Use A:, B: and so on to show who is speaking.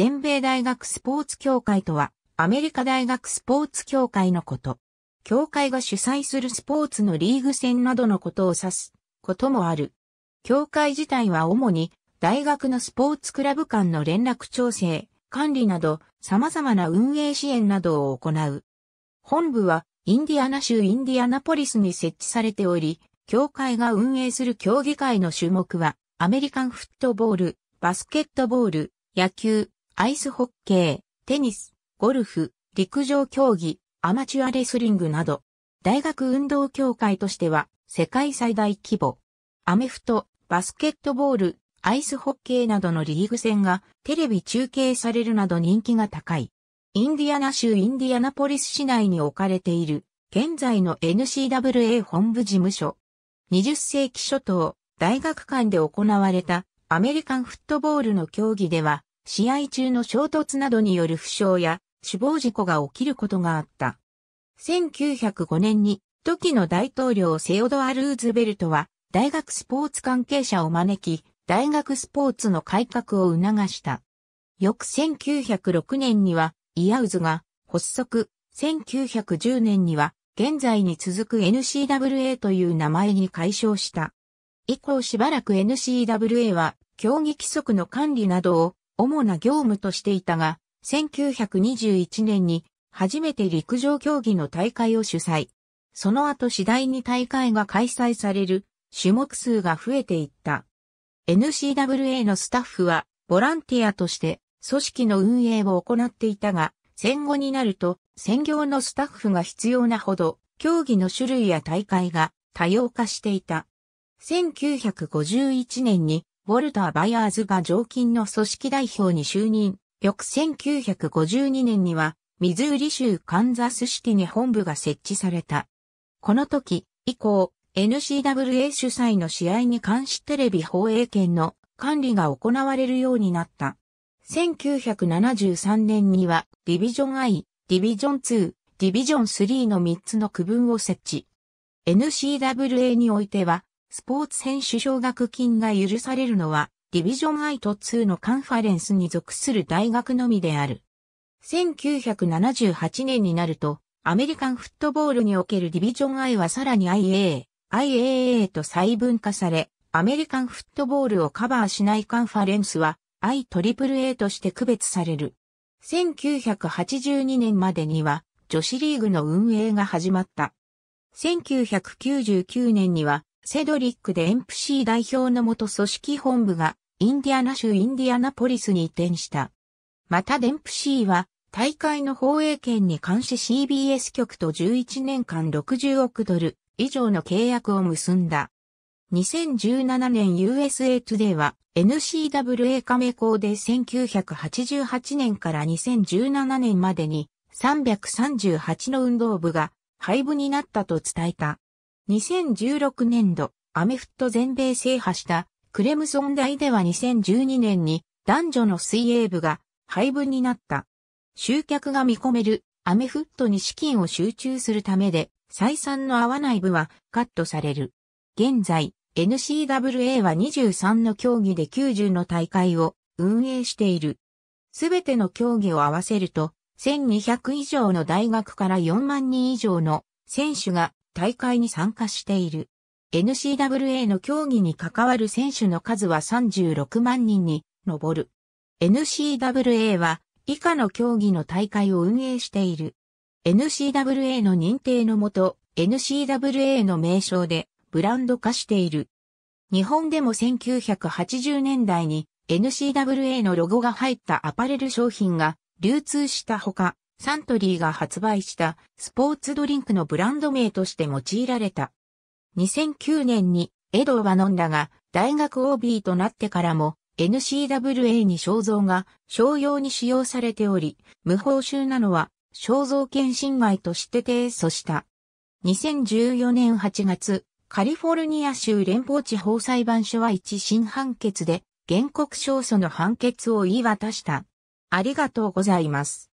A: 全米大学スポーツ協会とは、アメリカ大学スポーツ協会のこと。協会が主催するスポーツのリーグ戦などのことを指すこともある。協会自体は主に大学のスポーツクラブ間の連絡調整、管理など様々な運営支援などを行う。本部はインディアナ州インディアナポリスに設置されており、協会が運営する競技会の種目はアメリカンフットボール、バスケットボール、野球、アイスホッケー、テニス、ゴルフ、陸上競技、アマチュアレスリングなど、大学運動協会としては世界最大規模。アメフト、バスケットボール、アイスホッケーなどのリーグ戦がテレビ中継されるなど人気が高い。インディアナ州インディアナポリス市内に置かれている現在の n c w a 本部事務所。20世紀初頭、大学間で行われたアメリカンフットボールの競技では試合中の衝突などによる負傷や死亡事故が起きることがあった。1905年に、時の大統領セオドア・ルーズベルトは、大学スポーツ関係者を招き、大学スポーツの改革を促した。翌1906年には、イアウズが発足、1910年には、現在に続く NCWA という名前に解消した。以降しばらく NCWA は、競技規則の管理などを主な業務としていたが、1921年に初めて陸上競技の大会を主催。その後次第に大会が開催される種目数が増えていった。NCWA のスタッフはボランティアとして組織の運営を行っていたが、戦後になると専業のスタッフが必要なほど競技の種類や大会が多様化していた。1951年にウォルター・バイアーズが常勤の組織代表に就任。翌1952年には、ミズーリ州カンザスシティに本部が設置された。この時以降、n c w a 主催の試合に関しテレビ放映権の管理が行われるようになった。1973年には、ディビジョン I、ディビジョン2、ディビジョン3の3つの区分を設置。n c w a においては、スポーツ選手奨学金が許されるのは、ディビジョンアイト2のカンファレンスに属する大学のみである。1978年になると、アメリカンフットボールにおけるディビジョン I はさらに IA、IAA と細分化され、アメリカンフットボールをカバーしないカンファレンスは IAAA として区別される。1982年までには女子リーグの運営が始まった。1999年にはセドリック・デエンプシー代表の元組織本部がインディアナ州インディアナポリスに移転した。またデンプシーは大会の放映権に関し CBS 局と11年間60億ドル以上の契約を結んだ。2017年 USA トゥデ y は n c w a 加盟校で1988年から2017年までに338の運動部が廃部になったと伝えた。2016年度、アメフット全米制覇したクレムソン大では2012年に男女の水泳部が廃部になった。集客が見込めるアメフットに資金を集中するためで、採算の合わない部はカットされる。現在、n c w a は23の競技で90の大会を運営している。すべての競技を合わせると、1200以上の大学から4万人以上の選手が大会に参加している。n c w a の競技に関わる選手の数は36万人に上る。n c w a は以下の競技の大会を運営している。n c w a の認定のもと、n c w a の名称でブランド化している。日本でも1980年代に n c w a のロゴが入ったアパレル商品が流通したほか、サントリーが発売したスポーツドリンクのブランド名として用いられた。2009年にエドワノンらが大学 OB となってからも NCWA に肖像が商用に使用されており、無報酬なのは肖像権侵害として提訴した。2014年8月、カリフォルニア州連邦地方裁判所は一審判決で原告勝訴の判決を言い渡した。ありがとうございます。